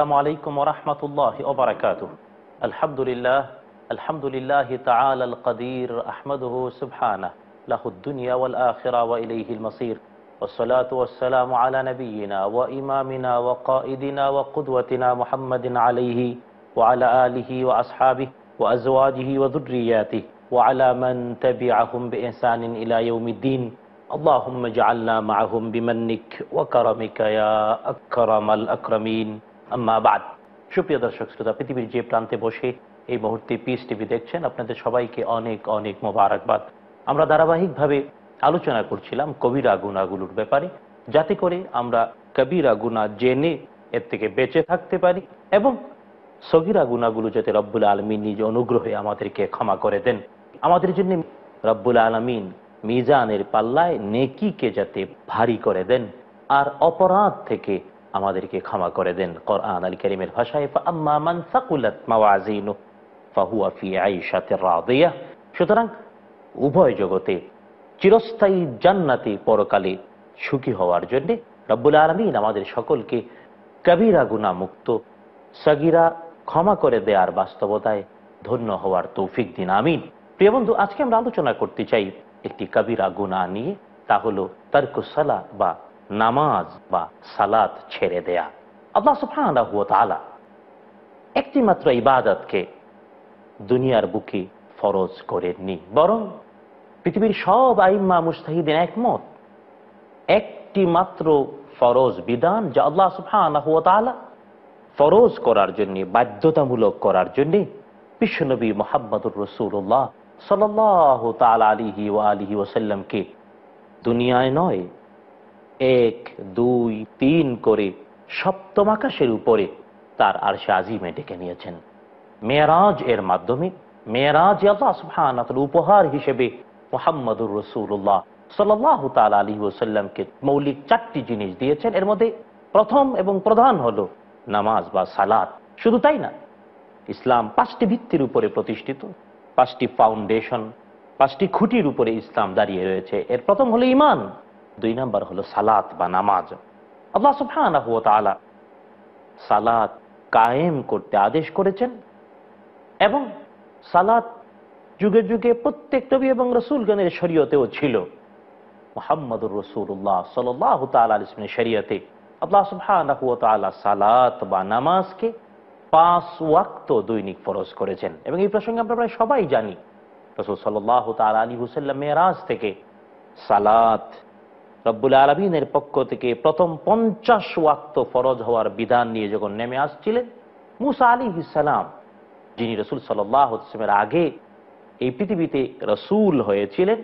السلام عليكم ورحمة الله وبركاته الحمد لله الحمد لله تعالى القدير أحمده سبحانه له الدنيا والآخرة وإليه المصير والصلاة والسلام على نبينا وإمامنا وقائدنا وقدوتنا محمد عليه وعلى آله وأصحابه وأزواجه وذرياته وعلى من تبعهم بإحسان إلى يوم الدين اللهم اجعلنا معهم بمنك وكرمك يا أكرم الأكرمين আম্মা বাদ সুপ্রিয় দর্শক শ্রোতা পৃথিবীর যে প্রান্তে বসে এই মুহূর্তে পিস টিভি দেখছেন আপনাদের সবাইকে অনেক অনেক মোবারকবাদ আমরা ধারাবাহিকভাবে আলোচনা করছিলাম কবিরা গুণাগুলোর ব্যাপারে যাতে করে আমরা কবিরা গুণা জেনে এর থেকে বেঁচে থাকতে পারি এবং সগিরা গুণাগুলো যাতে রব্বুল আলমিন নিজ অনুগ্রহে আমাদেরকে ক্ষমা করে দেন আমাদের জন্য রব্বুল আলমিন মিজানের পাল্লায় নেকিকে যাতে ভারী করে দেন আর অপরাধ থেকে আমাদেরকে ক্ষমা করে দেন কোরআন আল করিমের ভাষায় সুতরাং উভয় জগতে চিরস্থায়ী জান্নাতে পরকালে সুখী হওয়ার জন্যে রব্বুল আলমিন আমাদের সকলকে কবিরা গুণা মুক্ত সগিরা ক্ষমা করে দেয়ার বাস্তবতায় ধন্য হওয়ার তৌফিক দিন আমিন প্রিয় বন্ধু আজকে আমরা আলোচনা করতে চাই একটি কবিরা গুণা নিয়ে তা হলো তর্কসালা বা নামাজ বা সালাত ছেড়ে দেয়া আল্লাহ সুফান একটি মাত্র ইবাদতকে দুনিয়ার বুকে ফরজ করেননি বরং পৃথিবীর সব আইম্মা মুস্তাহিদিন একমত একটি মাত্র ফরজ বিধান যা আল্লাহ সুফান ফরজ করার জন্য বাধ্যতামূলক করার জন্য বিশ্বনবী মোহাম্মদুর রসুল্লাহ সাল আলিহি ও আলিহি ওসাল্লামকে দুনিয়ায় নয় এক দুই তিন করে সপ্তম আকাশের উপরে তার আর সে আজিমে ডেকে নিয়েছেন মেয়ারাজ এর মাধ্যমে মেয়ারাজ উপহার হিসেবে মোহাম্মদুর রসুল্লাহ সাল্লাহ তাল আলী ওসাল্লামকে মৌলিক চারটি জিনিস দিয়েছেন এর মধ্যে প্রথম এবং প্রধান হল নামাজ বা সালাদ শুধু তাই না ইসলাম পাঁচটি ভিত্তির উপরে প্রতিষ্ঠিত পাঁচটি ফাউন্ডেশন পাঁচটি খুঁটির উপরে ইসলাম দাঁড়িয়ে রয়েছে এর প্রথম হলো ইমান দুই নাম্বার হলো সালাত বা নামাজ আল্লাহ সুফান সালাত কায়েম করতে আদেশ করেছেন এবং সালাত যুগে যুগে প্রত্যেক নবী এবং রসুলগণের শরীয়তেও ছিল মোহাম্মদুর রসুল্লাহ সাল্লাহ তালিসমের শরীয়তে আল্লাহ সুবহানাহু সালাত বা নামাজকে পাঁচ ওয়াক্ত দৈনিক ফরজ করেছেন এবং এই প্রসঙ্গে আমরা প্রায় সবাই জানি রসুল সাল্লাহ তাআলা আলী হুসাল্লাম মেরাজ থেকে সালাত রব্বুল আলমিনের পক্ষ থেকে প্রথম পঞ্চাশ ওয়াক্ত ফরজ হওয়ার বিধান নিয়ে যখন নেমে আসছিলেন মুসা আলী ইসালাম যিনি রসুল সাল্লামের আগে এই পৃথিবীতে রসুল হয়েছিলেন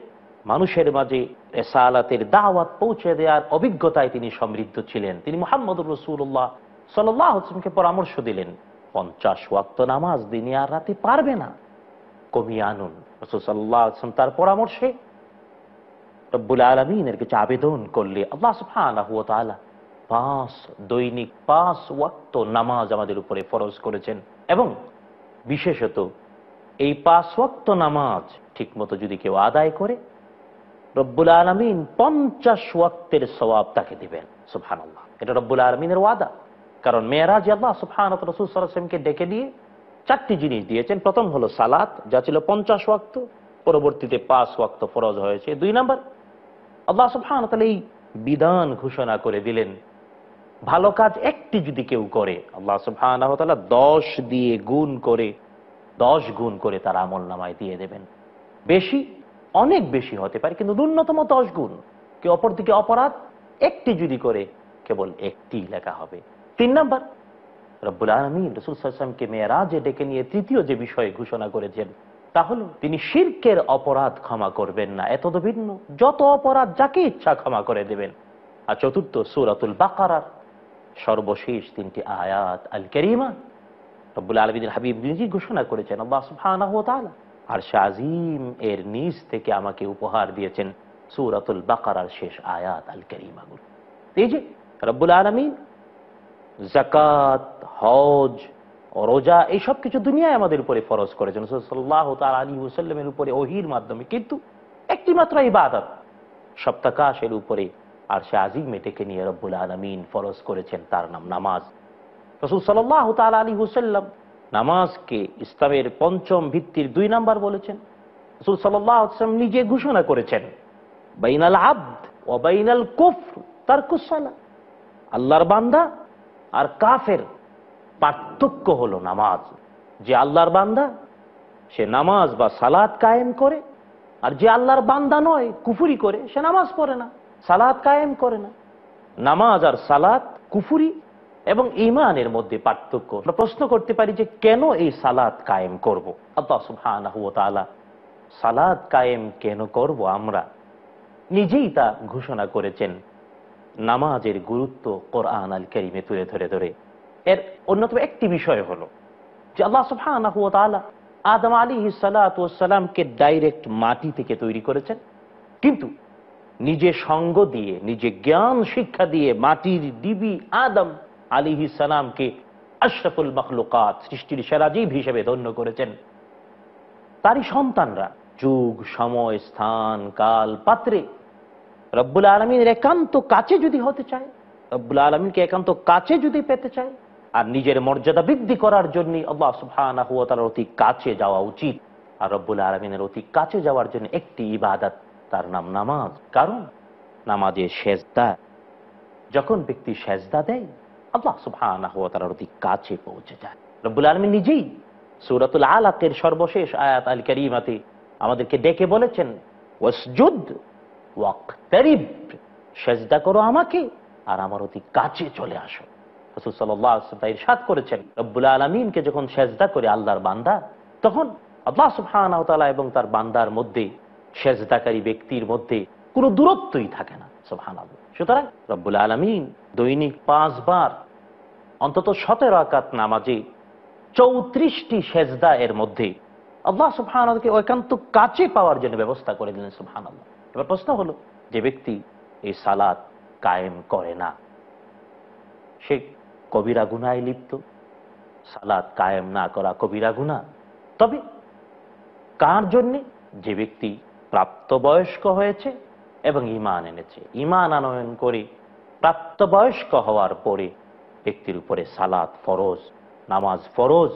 মানুষের মাঝে রেসালাতের দাওয়াত পৌঁছে দেওয়ার অভিজ্ঞতায় তিনি সমৃদ্ধ ছিলেন তিনি মোহাম্মদ রসুল্লাহ সাল্লাহ হোসেনকে পরামর্শ দিলেন পঞ্চাশ ওয়াক্ত নামাজ দিনে আর রাতে পারবে না কমিয়ে আনুন রসুল সাল্লাহ হোসেন তার পরামর্শে রব্বুল আলমিনের কাছে আবেদন করলে আল্লাহ সুফানাহ তালা পাঁচ দৈনিক পাঁচ ওয়াক্ত নামাজ আমাদের উপরে ফরজ করেছেন এবং বিশেষত এই পাঁচ ওয়াক্ত নামাজ ঠিকমতো যদি কেউ আদায় করে রব্বুল আলমিন পঞ্চাশ ওয়াক্তের সবাব তাকে দিবেন সুফান আল্লাহ এটা রব্বুল আলমিনের ওয়াদা কারণ মেয়েরাজ আল্লাহ সুফহানত রসুল সালামকে ডেকে দিয়ে চারটি জিনিস দিয়েছেন প্রথম হলো সালাত যা ছিল পঞ্চাশ ওয়াক্ত পরবর্তীতে পাঁচ ওয়াক্ত ফরজ হয়েছে দুই নাম্বার আল্লাহ সুফান তাহলে এই বিধান ঘোষণা করে দিলেন ভালো কাজ একটি যদি কেউ করে আল্লাহ সুফান দশ দিয়ে গুণ করে দশ গুণ করে তার আমল নামায় দিয়ে দেবেন বেশি অনেক বেশি হতে পারে কিন্তু ন্যূনতম দশ গুণ কেউ অপরদিকে অপরাধ একটি যদি করে কেবল একটি লেখা হবে তিন নাম্বার রব্বুল আলমী রসুল সাল্লামকে মেয়েরাজে ডেকে নিয়ে তৃতীয় যে বিষয়ে ঘোষণা করেছেন তাহলে তিনি শির্কের অপরাধ ক্ষমা করবেন না এত ভিন্ন যত অপরাধ যাকে ইচ্ছা ক্ষমা করে দেবেন আর চতুর্থ সুরাতুল বাকারার সর্বশেষ তিনটি আয়াত আল কেরিমা রব্বুল আলমিন হাবিব নিজে ঘোষণা করেছেন আর শাহিম এর নিজ থেকে আমাকে উপহার দিয়েছেন সুরাতুল বাকারার শেষ আয়াত আল করিমাগুলো এই যে রব্বুল আলমিন জাকাত হজ রোজা এই সব কিছু দুনিয়ায় আমাদের উপরে ফরজ করেছেন সাল্লাহ তাল আলী হুসাল্লামের উপরে অহির মাধ্যমে কিন্তু একটি মাত্র ইবাদত সপ্তাকাশের উপরে আর সে আজিম মেটেকে নিয়ে রব্বুল আলমিন ফরজ করেছেন তার নাম নামাজ রসুল সাল্লাহ তাল আলী হুসাল্লাম নামাজকে ইসলামের পঞ্চম ভিত্তির দুই নাম্বার বলেছেন রসুল সাল্লাম নিজে ঘোষণা করেছেন বাইনাল আব্দ ও বাইনাল কুফ তার কুসালা আল্লাহর বান্দা আর কাফের পার্থক্য হল নামাজ যে আল্লাহর বান্দা সে নামাজ বা সালাদ কায়েম করে আর যে আল্লাহর বান্দা নয় কুফুরি করে সে নামাজ পড়ে না সালাদ কায়েম করে না নামাজ আর সালাদ কুফুরি এবং ইমানের মধ্যে পার্থক্য আমরা প্রশ্ন করতে পারি যে কেন এই সালাদ কায়েম করবো আল্লাহ সালাদ কায়েম কেন করব আমরা নিজেই তা ঘোষণা করেছেন নামাজের গুরুত্ব কোরআন আল কেরিমে তুলে ধরে ধরে এর অন্যতম একটি বিষয় হলো যে আল্লাহ সুফানা আদম আলী হিসালাতামকে ডাইরেক্ট মাটি থেকে তৈরি করেছেন কিন্তু নিজে সঙ্গ দিয়ে নিজে জ্ঞান শিক্ষা দিয়ে মাটির দিবি আদম আলী হিসালামকে আশরাফুল মখলুকাত সৃষ্টির সেরাজীব হিসেবে ধন্য করেছেন তারই সন্তানরা যুগ সময় স্থান কাল পাত্রে রব্বুল আলমিনের একান্ত কাছে যদি হতে চায় রব্বুল আলমিনকে একান্ত কাছে যদি পেতে চায় আর নিজের মর্যাদা বৃদ্ধি করার জন্য আল্লাহ সুফানা হুয়া অতি কাছে যাওয়া উচিত আর রব্বুল আলমিনের অতি কাছে যাওয়ার জন্য একটি ইবাদত তার নাম নামাজ কারণ নামাজে সেজদা যখন ব্যক্তি সেজদা দেয় আল্লাহ সুফানা হুয়া অতি কাছে পৌঁছে যায় রব্বুল আলমী নিজেই সুরাতুল আলাকের সর্বশেষ আয়াত আল করিমাতে আমাদেরকে ডেকে বলেছেন সেজদা করো আমাকে আর আমার অতি কাছে চলে আসো রসুল সাল্লাহ তা ইরশাদ করেছেন রব্বুল আলমিনকে যখন সেজদা করে আল্লাহর বান্দা তখন আল্লাহ সুবহানাহু এবং তার বান্দার মধ্যে সেজদাকারী ব্যক্তির মধ্যে কোনো দূরত্বই থাকে না সুবহানাল্লাহ সুতরাং রব্বুল আলমিন দৈনিক পাঁচবার অন্তত সতেরো আকাত নামাজে চৌত্রিশটি সেজদা এর মধ্যে আল্লাহ সুবহানাল্লাহকে একান্ত কাছে পাওয়ার জন্য ব্যবস্থা করে দিলেন সুবহানাল্লাহ এবার প্রশ্ন হলো যে ব্যক্তি এই সালাদ কায়েম করে না সে কবিরা গুনায় লিপ্ত সালাদ কায়েম না করা কবিরা গুণা তবে কার জন্যে যে ব্যক্তি প্রাপ্তবয়স্ক হয়েছে এবং ইমান এনেছে ইমান আনয়ন করে প্রাপ্তবয়স্ক হওয়ার পরে ব্যক্তির উপরে সালাদ ফরজ নামাজ ফরজ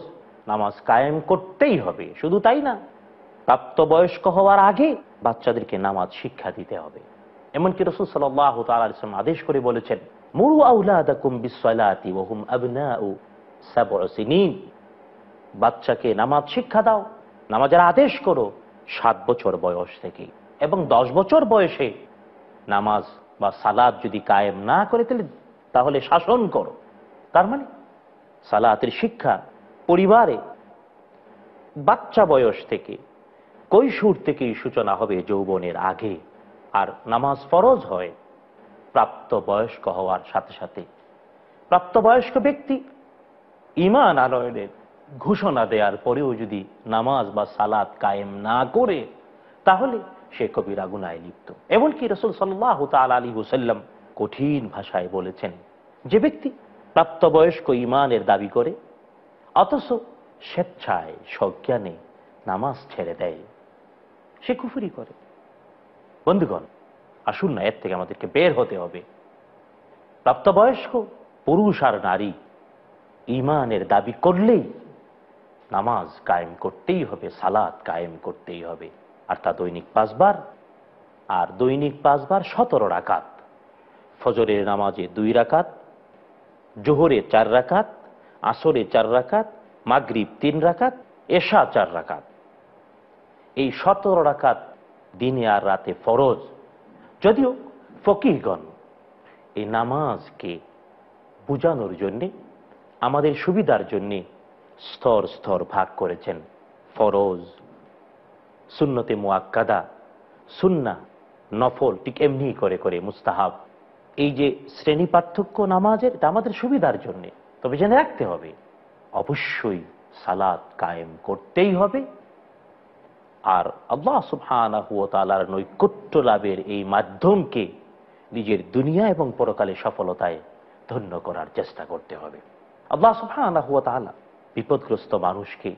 নামাজ কায়েম করতেই হবে শুধু তাই না প্রাপ্তবয়স্ক হওয়ার আগে বাচ্চাদেরকে নামাজ শিক্ষা দিতে হবে এমনকি রসুল সাল্লাহ তালা ইসলাম আদেশ করে বলেছেন বাচ্চাকে নামাজ শিক্ষা দাও নামাজের আদেশ করো সাত বছর বয়স থেকে এবং দশ বছর বয়সে নামাজ বা সালাদ যদি কায়েম না করে তাহলে তাহলে শাসন করো তার মানে সালাতের শিক্ষা পরিবারে বাচ্চা বয়স থেকে কৈশোর থেকেই সূচনা হবে যৌবনের আগে আর নামাজ ফরজ হয় প্রাপ্তবয়স্ক হওয়ার সাথে সাথে প্রাপ্তবয়স্ক ব্যক্তি ইমান আনয়নের ঘোষণা দেওয়ার পরেও যদি নামাজ বা সালাদ কায়েম না করে তাহলে সে কবি রাগুনায় লিপ্ত এমনকি রসুল সাল্লাহ তাল আলী হুসাল্লাম কঠিন ভাষায় বলেছেন যে ব্যক্তি প্রাপ্তবয়স্ক ইমানের দাবি করে অথচ স্বেচ্ছায় সজ্ঞানে নামাজ ছেড়ে দেয় সে কুফুরি করে বন্ধুগণ আসুন না এর থেকে আমাদেরকে বের হতে হবে প্রাপ্তবয়স্ক পুরুষ আর নারী ইমানের দাবি করলেই নামাজ কায়েম করতেই হবে সালাদ কায়েম করতেই হবে আর তা দৈনিক পাঁচবার আর দৈনিক পাঁচবার সতেরো রাকাত ফজরের নামাজে দুই রাকাত জোহরে চার রাকাত আসরে চার রাকাত মাগরীব তিন রাকাত এশা চার রাকাত এই সতেরো রাকাত দিনে আর রাতে ফরজ যদিও ফকিরগণ এই নামাজকে বুঝানোর জন্যে আমাদের সুবিধার জন্যে স্তর স্তর ভাগ করেছেন ফরজ সুন্নতে মোয়াক্কাদা সুন্না নফল ঠিক এমনি করে করে মুস্তাহাব এই যে শ্রেণী পার্থক্য নামাজের এটা আমাদের সুবিধার জন্যে তবে জেনে রাখতে হবে অবশ্যই সালাদ কায়েম করতেই হবে আর আল্লাহ তালার নৈকট্য লাভের এই মাধ্যমকে নিজের দুনিয়া এবং পরকালে সফলতায় ধন্য করার চেষ্টা করতে হবে আল্লাহ সুফানা তালা বিপদগ্রস্ত মানুষকে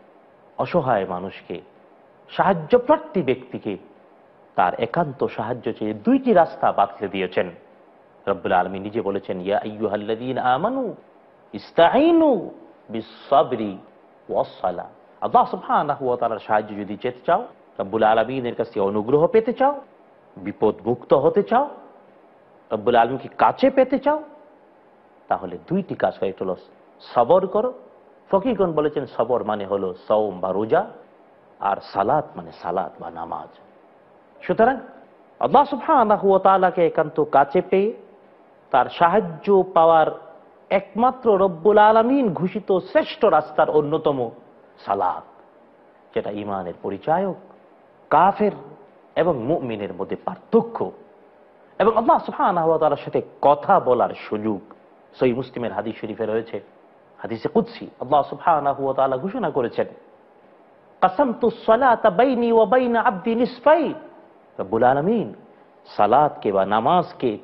অসহায় মানুষকে সাহায্যপ্রার্থী ব্যক্তিকে তার একান্ত সাহায্য চেয়ে দুইটি রাস্তা বাতলে দিয়েছেন রব্বুল আলমী নিজে বলেছেন ইয়া আমানু ইস্তাহিনু বিশ্বাবরী ওয়াসালা আল্লাহ সুফানা সাহায্য যদি যেতে চাও রব্বুল আলমিনের কাছে অনুগ্রহ পেতে চাও মুক্ত হতে চাও রব্বুল আলমীকে কাছে পেতে চাও তাহলে দুইটি কাজ হয়ে চলো সবর করো ফকিরগণ বলেছেন সবর মানে হলো সৌম বা রোজা আর সালাত মানে সালাত বা নামাজ সুতরাং আল্লাহ সুফানাহু তালাকে একান্ত কাছে পেয়ে তার সাহায্য পাওয়ার একমাত্র রব্বুল আলমিন ঘোষিত শ্রেষ্ঠ রাস্তার অন্যতম সালাদ যেটা ইমানের পরিচয়ক কাফের এবং মুমিনের মধ্যে পার্থক্য এবং আল্লাহ সুহান তার সাথে কথা বলার সুযোগ সই মুসলিমের হাদিস শরীফে রয়েছে হাদিসে কুৎসি আল্লাহ সুহান ঘোষণা করেছেন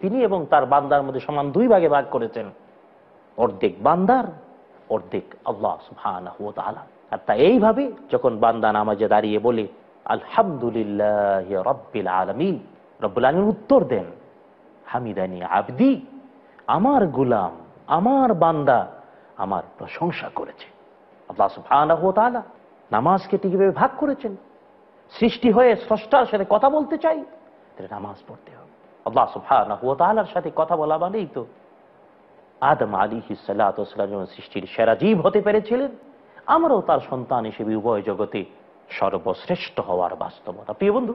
তিনি এবং তার বান্দার মধ্যে সমান দুই ভাগে ভাগ করেছেন অর্ধেক বান্দার অর্ধেক আল্লাহ সুহান আর তা এইভাবে যখন বান্দা নামাজে দাঁড়িয়ে বলে আলহামদুলিল্লাহ রব্বিল আলমিন রব্বুল আলমিন উত্তর দেন হামিদানি আবদি আমার গুলাম আমার বান্দা আমার প্রশংসা করেছে নামাজকে ঠিকভাবে ভাগ করেছেন সৃষ্টি হয়ে স্রষ্টার সাথে কথা বলতে চাই নামাজ পড়তে হবে আল্লাহ সুবহানাহু সাথে কথা বলা মানেই তো আদম আলী হিসালাম সৃষ্টির সেরা জীব হতে পেরেছিলেন আমরাও তার সন্তান হিসেবে উভয় জগতে সর্বশ্রেষ্ঠ হওয়ার বাস্তবতা প্রিয় বন্ধু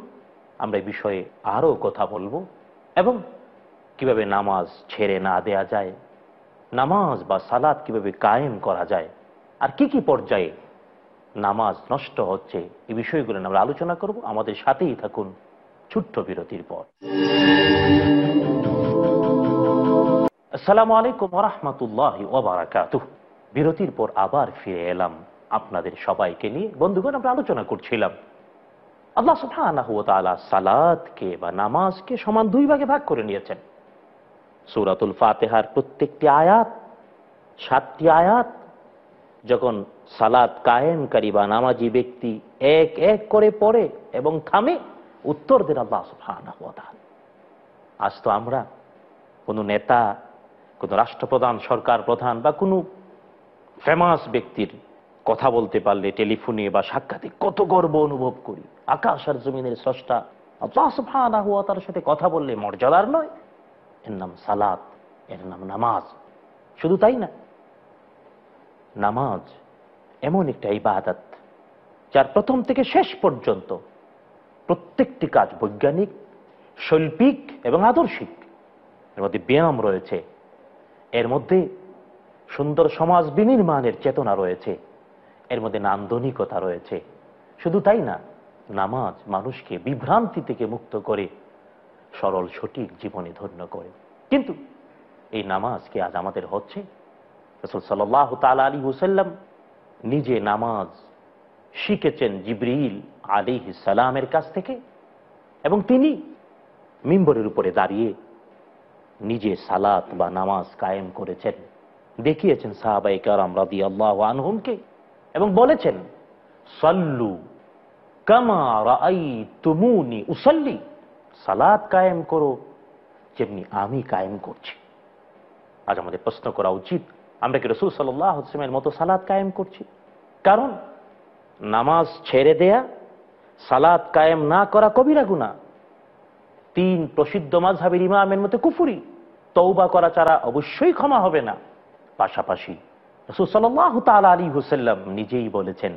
আমরা এই বিষয়ে আরও কথা বলবো এবং কিভাবে নামাজ ছেড়ে না দেয়া যায় নামাজ বা সালাদ কিভাবে কায়েম করা যায় আর কি কি পর্যায়ে নামাজ নষ্ট হচ্ছে এই বিষয়গুলো আমরা আলোচনা করব আমাদের সাথেই থাকুন ছোট্ট বিরতির পর আসসালামু আলাইকুম রহমতুল্লাহ ওবরাকাতুহ বিরতির পর আবার ফিরে এলাম আপনাদের সবাইকে নিয়ে বন্ধুগণ আমরা আলোচনা করছিলাম আল্লাহ সুবহানাহু ওয়া তাআলা সালাতকে বা নামাজকে সমান দুই ভাগে ভাগ করে নিয়েছেন সূরাতুল ফাতিহার প্রত্যেকটি আয়াত সাতটি আয়াত যখন সালাত কায়েমকারী বা নামাজি ব্যক্তি এক এক করে পড়ে এবং থামে উত্তর দেন আল্লাহ সুবহানাহু ওয়া তাআলা আজ তো আমরা কোনো নেতা কোনো রাষ্ট্রপ্রধান সরকার প্রধান বা কোনো ফেমাস ব্যক্তির কথা বলতে পারলে টেলিফোনে বা সাক্ষাতে কত গর্ব অনুভব করি আকাশ আর জমিনের স্রষ্টা আল্লাহ হুয়া তার সাথে কথা বললে মর্যাদার নয় এর নাম সালাত এর নাম নামাজ শুধু তাই না নামাজ এমন একটা ইবাদত যার প্রথম থেকে শেষ পর্যন্ত প্রত্যেকটি কাজ বৈজ্ঞানিক শৈল্পিক এবং আদর্শিক এর মধ্যে ব্যায়াম রয়েছে এর মধ্যে সুন্দর সমাজ বিনির্মাণের চেতনা রয়েছে এর মধ্যে নান্দনিকতা রয়েছে শুধু তাই না নামাজ মানুষকে বিভ্রান্তি থেকে মুক্ত করে সরল সঠিক জীবনে ধন্য করে কিন্তু এই নামাজ কি আজ আমাদের হচ্ছে হুসাল্লাম নিজে নামাজ শিখেছেন জিব্রিল আলী সালামের কাছ থেকে এবং তিনি মিম্বরের উপরে দাঁড়িয়ে নিজে সালাত বা নামাজ কায়েম করেছেন দেখিয়েছেন সাহাবাই কারাম রাদি আল্লাহ আনহুমকে এবং বলেছেন সল্লু কামারি তুমুনি সালাদ কায়েম করো যেমনি আমি কায়েম করছি আজ আমাদের প্রশ্ন করা উচিত আমরা কি রসুল সাল্লামের মতো সালাদ কায়েম করছি কারণ নামাজ ছেড়ে দেয়া সালাদ কায়েম না করা কবিরা গুণা তিন প্রসিদ্ধ মাঝহাবের ইমামের মতো কুফুরি তৌবা করা ছাড়া অবশ্যই ক্ষমা হবে না পাশাপাশি আলী হুসাল্লাম নিজেই বলেছেন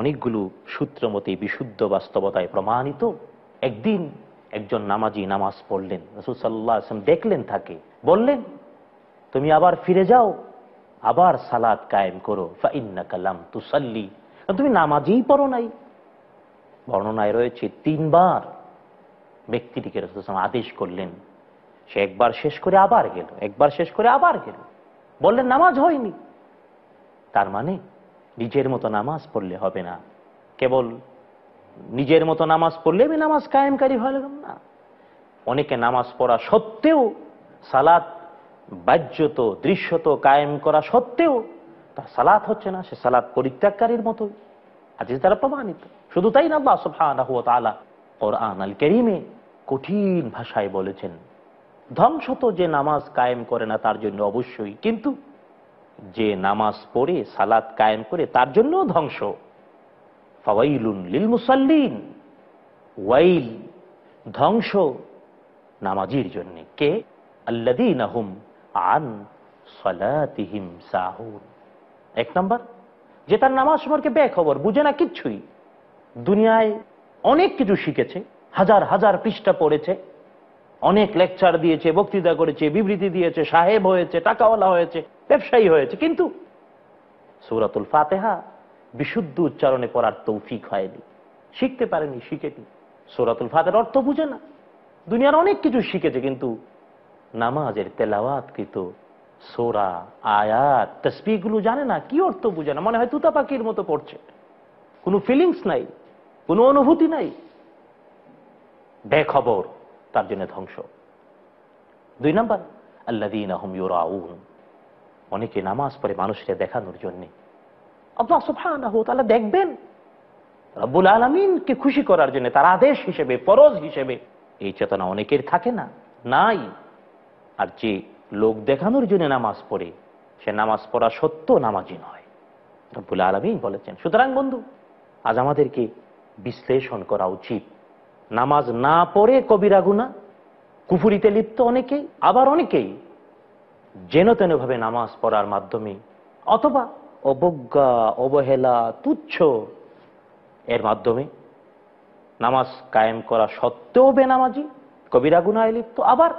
অনেকগুলো সূত্র মতে বিশুদ্ধ বাস্তবতায় প্রমাণিত একদিন একজন নামাজি নামাজ পড়লেন রসুসাল্লাহ আসলাম দেখলেন তাকে বললেন তুমি আবার ফিরে যাও আবার সালাদ কায়েম করো কালাম তুসাল্লি তুমি নামাজেই পড়ো নাই বর্ণনায় রয়েছে তিনবার ব্যক্তিটিকে রসুল আদেশ করলেন সে একবার শেষ করে আবার গেল একবার শেষ করে আবার গেল বললেন নামাজ হয়নি তার মানে নিজের মতো নামাজ পড়লে হবে না কেবল নিজের মতো নামাজ পড়লে আমি নামাজ কায়েমকারী হলাম না অনেকে নামাজ পড়া সত্ত্বেও সালাত বাহ্যত দৃশ্যত কায়েম করা সত্ত্বেও তার সালাত হচ্ছে না সে সালাদ পরিত্যাগকারীর মতোই আজকে তারা প্রমাণিত শুধু তাই না আল্লাহ সুবহানাহু ওয়া ওর কোরআন আল কঠিন ভাষায় বলেছেন ধ্বংস তো যে নামাজ কায়েম করে না তার জন্য অবশ্যই কিন্তু যে নামাজ পড়ে সালাত কায়েম করে তার জন্য ধ্বংস ফাওয়াইলুন লিল মুসাল্লিন ওয়াইল ধ্বংস নামাজির জন্য কে আল্লাদিন আহুম আন সালাতিহিম সাহুন এক নম্বর যে তার নামাজ সম্পর্কে খবর বুঝে না কিচ্ছুই দুনিয়ায় অনেক কিছু শিখেছে হাজার হাজার পৃষ্ঠা পড়েছে অনেক লেকচার দিয়েছে বক্তৃতা করেছে বিবৃতি দিয়েছে সাহেব হয়েছে টাকাওয়ালা হয়েছে ব্যবসায়ী হয়েছে কিন্তু সৌরাতুল ফাতেহা বিশুদ্ধ উচ্চারণে পড়ার তৌফিক হয়নি শিখতে পারেনি শিখেনি সৌরাতুল ফাতের অর্থ বুঝে না দুনিয়ার অনেক কিছু শিখেছে কিন্তু নামাজের তেলাওয়াত কৃত সোরা আয়াত তসবিগুলো জানে না কি অর্থ বুঝে না মনে হয় তুতা পাখির মতো পড়ছে কোনো ফিলিংস নাই কোনো অনুভূতি নাই বেখবর তার জন্য ধ্বংস দুই নম্বর আল্লাদিন আহম ইউরাউন অনেকে নামাজ পড়ে মানুষকে দেখানোর জন্যে দেখবেন রব্বুল আলমিনকে খুশি করার জন্য তার আদেশ হিসেবে পরজ হিসেবে এই চেতনা অনেকের থাকে না নাই আর যে লোক দেখানোর জন্য নামাজ পড়ে সে নামাজ পড়া সত্য নামাজি নয় রব্বুল আলমিন বলেছেন সুতরাং বন্ধু আজ আমাদেরকে বিশ্লেষণ করা উচিত নামাজ না পড়ে কবিরা গুণা কুফুরিতে লিপ্ত অনেকেই আবার অনেকেই যেন তেনভাবে নামাজ পড়ার মাধ্যমে অথবা অবজ্ঞা অবহেলা তুচ্ছ এর মাধ্যমে নামাজ কায়েম করা সত্ত্বেও বেনামাজি কবিরা গুনায় লিপ্ত আবার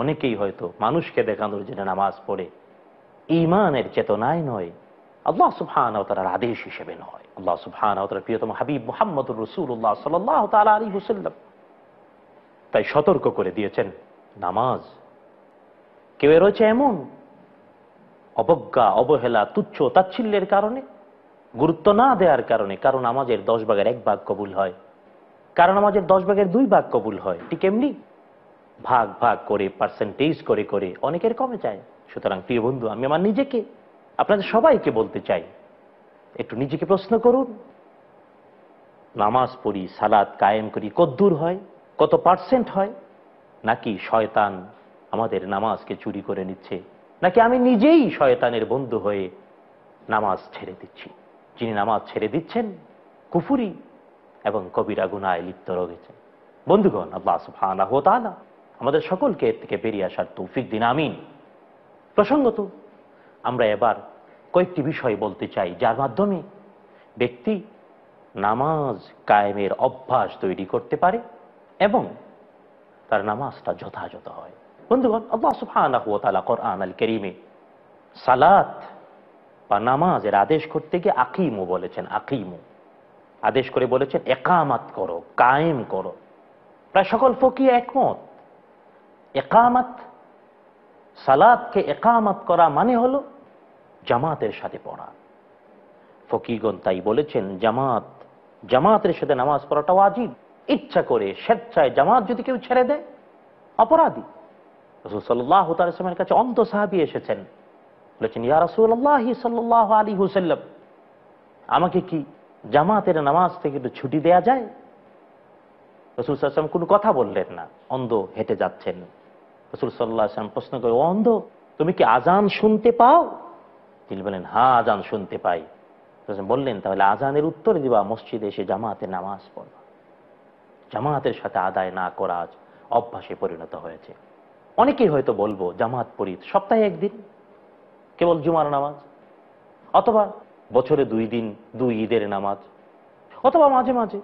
অনেকেই হয়তো মানুষকে দেখানোর জন্য নামাজ পড়ে ইমানের চেতনায় নয় আল্লাহ সুবহান তালার আদেশ হিসেবে নয় আল্লাহ সুবহান তালার প্রিয়তম হাবিব রসুল রসুল্লাহ সাল্লাহ তালা আলী হুসাল্লাম তাই সতর্ক করে দিয়েছেন নামাজ কেউ রয়েছে এমন অবজ্ঞা অবহেলা তুচ্ছ তাচ্ছিল্যের কারণে গুরুত্ব না দেওয়ার কারণে কারণ আমাদের দশ ভাগের এক ভাগ কবুল হয় কারণ আমাদের দশ ভাগের দুই ভাগ কবুল হয় ঠিক এমনি ভাগ ভাগ করে পার্সেন্টেজ করে করে অনেকের কমে যায় সুতরাং প্রিয় বন্ধু আমি আমার নিজেকে আপনাদের সবাইকে বলতে চাই একটু নিজেকে প্রশ্ন করুন নামাজ পড়ি সালাদ কায়েম করি কদ্দূর হয় কত পার্সেন্ট হয় নাকি শয়তান আমাদের নামাজকে চুরি করে নিচ্ছে নাকি আমি নিজেই শয়তানের বন্ধু হয়ে নামাজ ছেড়ে দিচ্ছি যিনি নামাজ ছেড়ে দিচ্ছেন কুফুরি এবং কবিরা গুনায় লিপ্ত রয়েছে বন্ধুগণ আল্লাহ সুফানা হতালা আমাদের সকলকে এর থেকে বেরিয়ে আসার তৌফিক দিন আমিন প্রসঙ্গত আমরা এবার কয়েকটি বিষয় বলতে চাই যার মাধ্যমে ব্যক্তি নামাজ কায়েমের অভ্যাস তৈরি করতে পারে এবং তার নামাজটা যথাযথ হয় বন্ধুগণ আল্লাহ সুফানা কোরআন করিমে সালাত বা নামাজের আদেশ করতে গিয়ে আকিমু বলেছেন আকিমু আদেশ করে বলেছেন একামাত করো কায়েম করো প্রায় সকল ফকিয়া একমত একামাত সালাদকে একামাত করা মানে হলো জামাতের সাথে পড়া ফকিগণ তাই বলেছেন জামাত জামাতের সাথে নামাজ পড়াটাও আজীব ইচ্ছা করে স্বেচ্ছায় জামাত যদি কেউ ছেড়ে দেয় অপরাধী রসুল্লাহ কাছে অন্ত সাহাবি এসেছেন বলেছেন ইয়া রসুল্লাহ সাল্লাহ আলী হুসাল্লাম আমাকে কি জামাতের নামাজ থেকে একটু ছুটি দেয়া যায় রসুল সাল্লাম কোনো কথা বললেন না অন্ধ হেঁটে যাচ্ছেন রসুল সাল্লাহ আসলাম প্রশ্ন করে অন্ধ তুমি কি আজান শুনতে পাও তিনি বলেন হা আজান শুনতে পাই বললেন তাহলে আজানের উত্তরে দিবা মসজিদে এসে জামাতে নামাজ পড়বা জামাতের সাথে আদায় না করা আজ অভ্যাসে পরিণত হয়েছে অনেকেই হয়তো বলবো জামাত পড়ি সপ্তাহে একদিন কেবল জুমার নামাজ অথবা বছরে দুই দিন দুই ঈদের নামাজ অথবা মাঝে মাঝে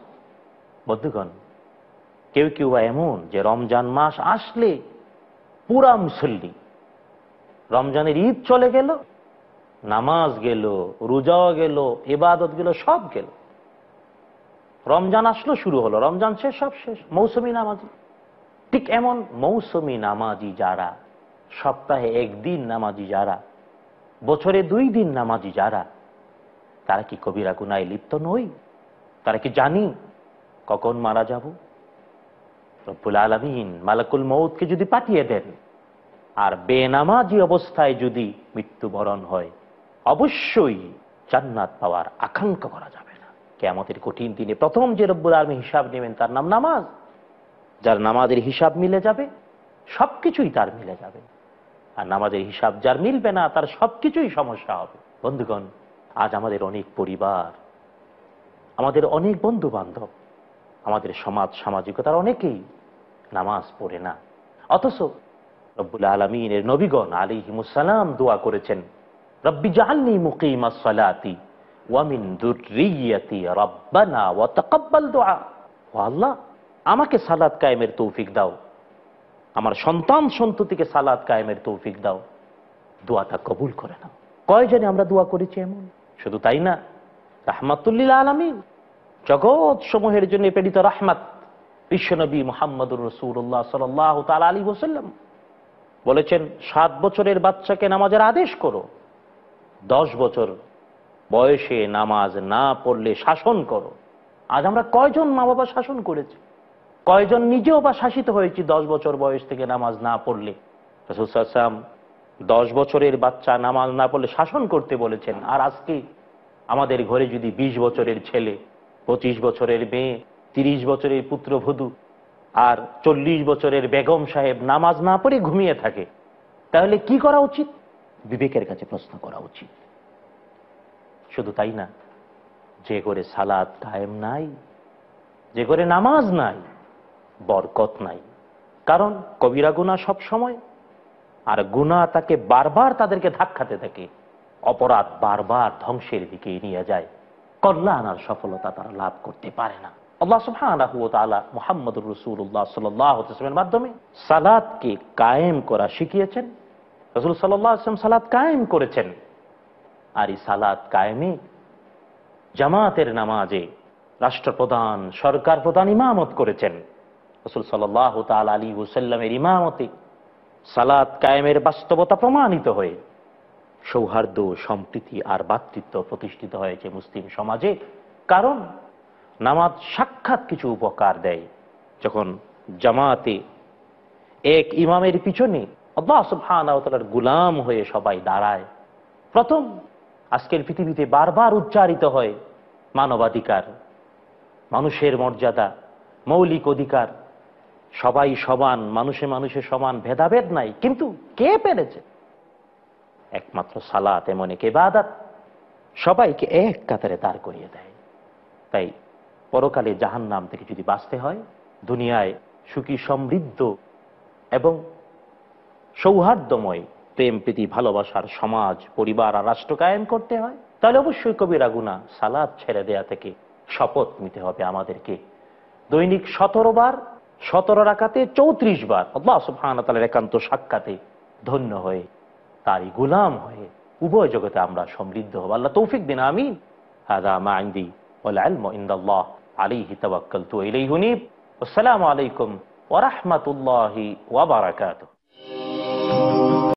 বদ্ধগণ কেউ কেউ বা এমন যে রমজান মাস আসলে পুরা মুসল্লি রমজানের ঈদ চলে গেল নামাজ গেল রোজাও গেল এবাদত গেল সব গেল রমজান আসলো শুরু হলো রমজান শেষ সব শেষ মৌসুমি নামাজি ঠিক এমন মৌসুমি নামাজি যারা সপ্তাহে একদিন নামাজি যারা বছরে দুই দিন নামাজি যারা তারা কি কবিরা গুনায় লিপ্ত নই তারা কি জানি কখন মারা যাব রব্বুল আলমিন মালাকুল মৌতকে যদি পাঠিয়ে দেন আর বেনামাজি অবস্থায় যদি মৃত্যুবরণ হয় অবশ্যই জান্নাত পাওয়ার আকাঙ্ক্ষা করা যাবে না কেমতের কঠিন দিনে প্রথম যে রব্বুল আলমী হিসাব নেবেন তার নাম নামাজ যার নামাজের হিসাব মিলে যাবে সব কিছুই তার মিলে যাবে আর নামাজের হিসাব যার মিলবে না তার সব কিছুই সমস্যা হবে বন্ধুগণ আজ আমাদের অনেক পরিবার আমাদের অনেক বন্ধু বান্ধব আমাদের সমাজ সামাজিকতার অনেকেই নামাজ পড়ে না অথচ রব্বুল আলমিনের নবীগণ আলী হিমুসালাম দোয়া করেছেন রব্বি জাহান্নি মুকিমা সালাতি ওয়ামিন দুর্রিয়াতি রব্বানা দোয়া ও আল্লাহ আমাকে সালাদ কায়েমের তৌফিক দাও আমার সন্তান সন্ততিকে সালাদ কায়েমের তৌফিক দাও দোয়াটা কবুল করে নাও কয়জনে আমরা দোয়া করেছি এমন শুধু তাই না রাহমাতুল্লিল আলমিন জগৎ সমূহের জন্য প্রেরিত রাহমাত বিশ্বনবী মোহাম্মদুর রসুল্লাহ সাল তাল আলী হোসাল্লাম বলেছেন সাত বছরের বাচ্চাকে নামাজের আদেশ করো দশ বছর বয়সে নামাজ না পড়লে শাসন করো আজ আমরা কয়জন মা বাবা শাসন করেছি কয়জন নিজেও বা শাসিত হয়েছি দশ বছর বয়স থেকে নামাজ না পড়লে রসুলাম দশ বছরের বাচ্চা নামাজ না পড়লে শাসন করতে বলেছেন আর আজকে আমাদের ঘরে যদি ২০ বছরের ছেলে পঁচিশ বছরের মেয়ে ৩০ বছরের পুত্রবধূ আর চল্লিশ বছরের বেগম সাহেব নামাজ না পড়ে ঘুমিয়ে থাকে তাহলে কি করা উচিত বিবেকের কাছে প্রশ্ন করা উচিত শুধু তাই না যে করে সালাদ কায়েম নাই যে করে নামাজ নাই বরকত নাই কারণ কবিরা গুণা সব সময় আর গুণা তাকে বারবার তাদেরকে ধাক্কাতে থাকে অপরাধ বারবার ধ্বংসের দিকে নিয়ে যায় কল্যাণ আর সফলতা তারা লাভ করতে পারে না আল্লাহ সুবহানাহু ওয়া তাআলা মুহাম্মদুর রাসূলুল্লাহ মাধ্যমে সালাদকে কায়েম করা শিখিয়েছেন রসুল সাল্লাম সালাদ কায়েম করেছেন আর এই সালাদ কায়েমে জামাতের নামাজে রাষ্ট্রপ্রধান সরকার প্রধান ইমামত করেছেন রসুল সাল্লাহ তাল আলী হুসাল্লামের ইমামতে সালাদ কায়েমের বাস্তবতা প্রমাণিত হয়ে সৌহার্দ্য সম্প্রীতি আর বাতৃত্ব প্রতিষ্ঠিত হয়েছে মুসলিম সমাজে কারণ নামাজ সাক্ষাৎ কিছু উপকার দেয় যখন জামাতে এক ইমামের পিছনে আল্লাহ সুবহানার গুলাম হয়ে সবাই দাঁড়ায় প্রথম আজকের পৃথিবীতে বারবার উচ্চারিত হয় মানবাধিকার মানুষের মর্যাদা মৌলিক অধিকার সবাই সমান মানুষে মানুষে সমান ভেদাভেদ নাই কিন্তু কে পেরেছে একমাত্র সালাত এমন এক বাদাত সবাইকে এক কাতারে দাঁড় করিয়ে দেয় তাই পরকালে জাহান নাম থেকে যদি বাঁচতে হয় দুনিয়ায় সুখী সমৃদ্ধ এবং সৌহার্দ্যময় প্রেম প্রীতি ভালোবাসার সমাজ পরিবার আর রাষ্ট্র কায়েম করতে হয় তাহলে অবশ্যই কবিরা গুণা সালাদ ছেড়ে দেয়া থেকে শপথ নিতে হবে আমাদেরকে দৈনিক সতেরো বার সতেরো রাখাতে চৌত্রিশ বার আল্লাহ একান্ত সাক্ষাতে ধন্য হয়ে তারই গুলাম হয়ে উভয় জগতে আমরা সমৃদ্ধ হব আল্লাহ তৌফিক দিন আমি হাদা আলিহি তবাক্কাল তু আসসালামু আলাইকুম ওয়া রাহমাতুল্লাহি